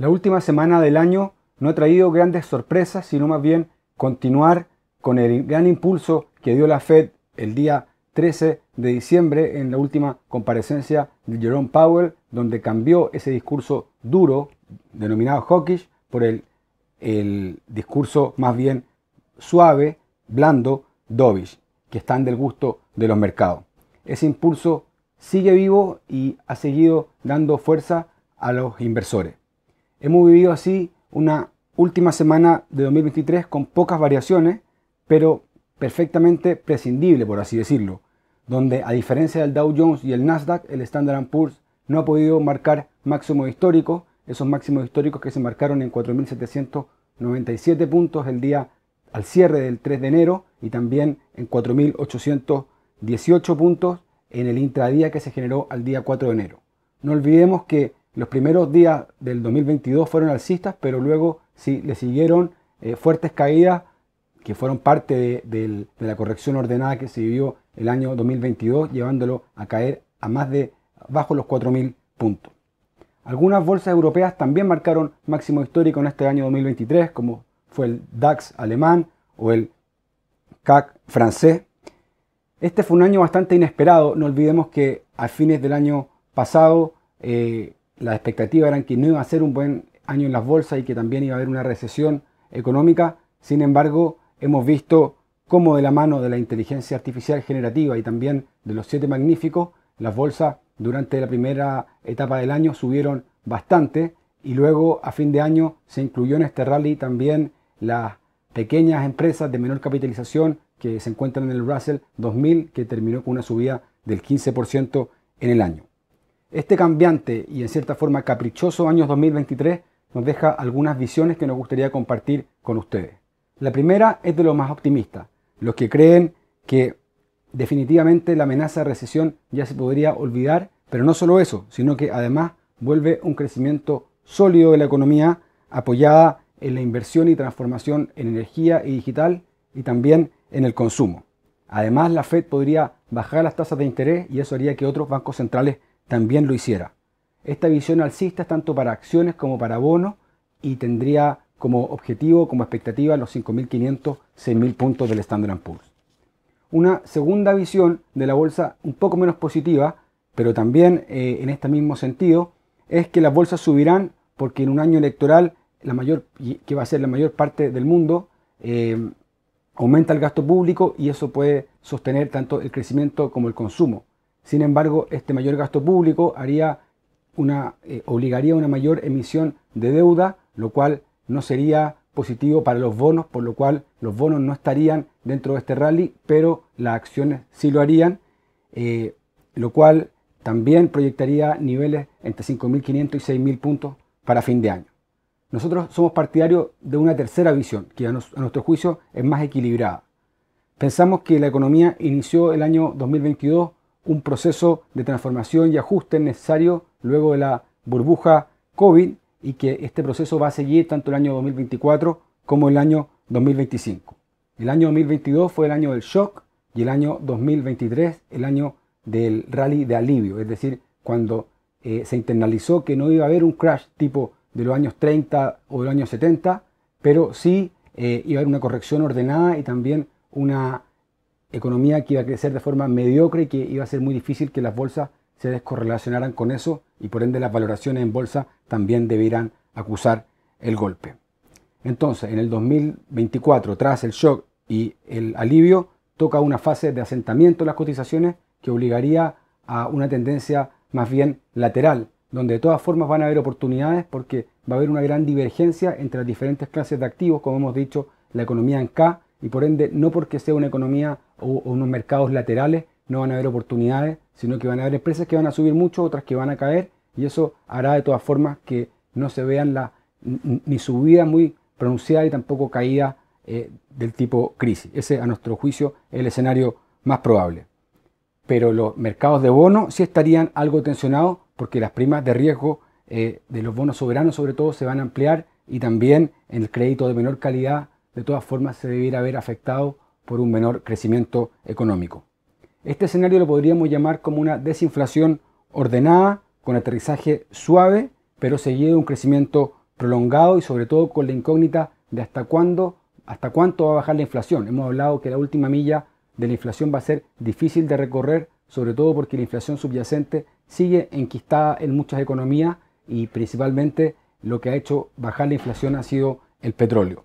La última semana del año no ha traído grandes sorpresas, sino más bien continuar con el gran impulso que dio la Fed el día 13 de diciembre en la última comparecencia de Jerome Powell, donde cambió ese discurso duro, denominado hawkish, por el, el discurso más bien suave, blando, dovish, que están del gusto de los mercados. Ese impulso sigue vivo y ha seguido dando fuerza a los inversores. Hemos vivido así una última semana de 2023 con pocas variaciones, pero perfectamente prescindible, por así decirlo, donde a diferencia del Dow Jones y el Nasdaq, el Standard Poor's no ha podido marcar máximos históricos, esos máximos históricos que se marcaron en 4.797 puntos el día al cierre del 3 de enero y también en 4.818 puntos en el intradía que se generó al día 4 de enero. No olvidemos que los primeros días del 2022 fueron alcistas, pero luego sí le siguieron eh, fuertes caídas que fueron parte de, la corrección ordenada que se vivió el año 2022, llevándolo a caer a más de bajo los 4.000 puntos. Algunas bolsas europeas también marcaron máximo histórico en este año 2023, como fue el DAX alemán o el CAC francés. Este fue un año bastante inesperado, no olvidemos que a fines del año pasado eh, la expectativa era que no iba a ser un buen año en las bolsas y que también iba a haber una recesión económica. Sin embargo, hemos visto cómo de la mano de la inteligencia artificial generativa y también de los siete magníficos, las bolsas durante la primera etapa del año subieron bastante y luego a fin de año se incluyó en este rally también las pequeñas empresas de menor capitalización que se encuentran en el Russell 2000 que terminó con una subida del 15% en el año. Este cambiante y en cierta forma caprichoso año 2023 nos deja algunas visiones que nos gustaría compartir con ustedes. La primera es de los más optimistas, los que creen que definitivamente la amenaza de recesión ya se podría olvidar, pero no solo eso, sino que además vuelve un crecimiento sólido de la economía apoyada en la inversión y transformación en energía y digital y también en el consumo. Además, la Fed podría bajar las tasas de interés y eso haría que otros bancos centrales también lo hiciera. Esta visión alcista es tanto para acciones como para bonos y tendría como objetivo, como expectativa, los 5.500, 6.000 puntos del Standard Poor's. Una segunda visión de la bolsa un poco menos positiva, pero también eh, en este mismo sentido, es que las bolsas subirán porque en un año electoral, la mayor, que va a ser la mayor parte del mundo, eh, aumenta el gasto público y eso puede sostener tanto el crecimiento como el consumo. Sin embargo, este mayor gasto público haría una, eh, obligaría a una mayor emisión de deuda, lo cual no sería positivo para los bonos, por lo cual los bonos no estarían dentro de este rally, pero las acciones sí lo harían, eh, lo cual también proyectaría niveles entre 5.500 y 6.000 puntos para fin de año. Nosotros somos partidarios de una tercera visión, que a nuestro juicio es más equilibrada. Pensamos que la economía inició el año 2022 un proceso de transformación y ajuste necesario luego de la burbuja COVID y que este proceso va a seguir tanto el año 2024 como el año 2025. El año 2022 fue el año del shock y el año 2023 el año del rally de alivio, es decir, cuando eh, se internalizó que no iba a haber un crash tipo de los años 30 o de los años 70, pero sí eh, iba a haber una corrección ordenada y también una economía que iba a crecer de forma mediocre y que iba a ser muy difícil que las bolsas se descorrelacionaran con eso y por ende las valoraciones en bolsa también debieran acusar el golpe. Entonces, en el 2024, tras el shock y el alivio, toca una fase de asentamiento de las cotizaciones que obligaría a una tendencia más bien lateral, donde de todas formas van a haber oportunidades porque va a haber una gran divergencia entre las diferentes clases de activos, como hemos dicho, la economía en K y por ende no porque sea una economía o, unos mercados laterales no van a haber oportunidades, sino que van a haber empresas que van a subir mucho, otras que van a caer y eso hará de todas formas que no se vean la, ni subida muy pronunciada y tampoco caída eh, del tipo crisis. Ese a nuestro juicio es el escenario más probable. Pero los mercados de bonos sí estarían algo tensionados porque las primas de riesgo eh, de los bonos soberanos sobre todo se van a ampliar y también en el crédito de menor calidad de todas formas se debiera haber afectado por un menor crecimiento económico. Este escenario lo podríamos llamar como una desinflación ordenada, con aterrizaje suave, pero seguido de un crecimiento prolongado y sobre todo con la incógnita de hasta cuándo, hasta cuánto va a bajar la inflación. Hemos hablado que la última milla de la inflación va a ser difícil de recorrer, sobre todo porque la inflación subyacente sigue enquistada en muchas economías y principalmente lo que ha hecho bajar la inflación ha sido el petróleo.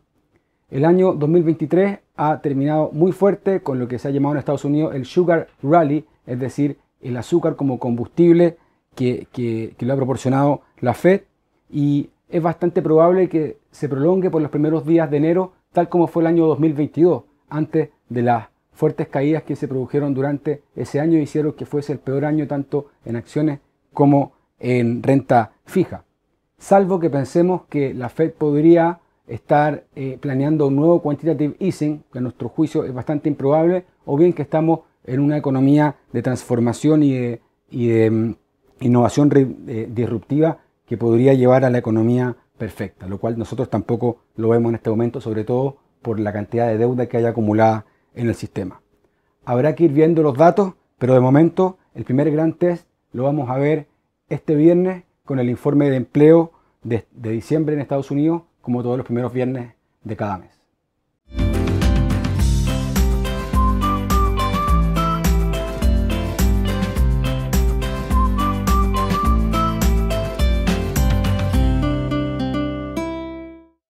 El año 2023 ha terminado muy fuerte con lo que se ha llamado en Estados Unidos el Sugar Rally, es decir, el azúcar como combustible que, lo ha proporcionado la Fed y es bastante probable que se prolongue por los primeros días de enero, tal como fue el año 2022, antes de las fuertes caídas que se produjeron durante ese año y hicieron que fuese el peor año tanto en acciones como en renta fija. Salvo que pensemos que la Fed podría estar eh, planeando un nuevo quantitative easing, que a nuestro juicio es bastante improbable, o bien que estamos en una economía de transformación y de, mm, innovación eh, disruptiva que podría llevar a la economía perfecta, lo cual nosotros tampoco lo vemos en este momento, sobre todo por la cantidad de deuda que hay acumulada en el sistema. Habrá que ir viendo los datos, pero de momento el primer gran test lo vamos a ver este viernes con el informe de empleo de diciembre en Estados Unidos como todos los primeros viernes de cada mes.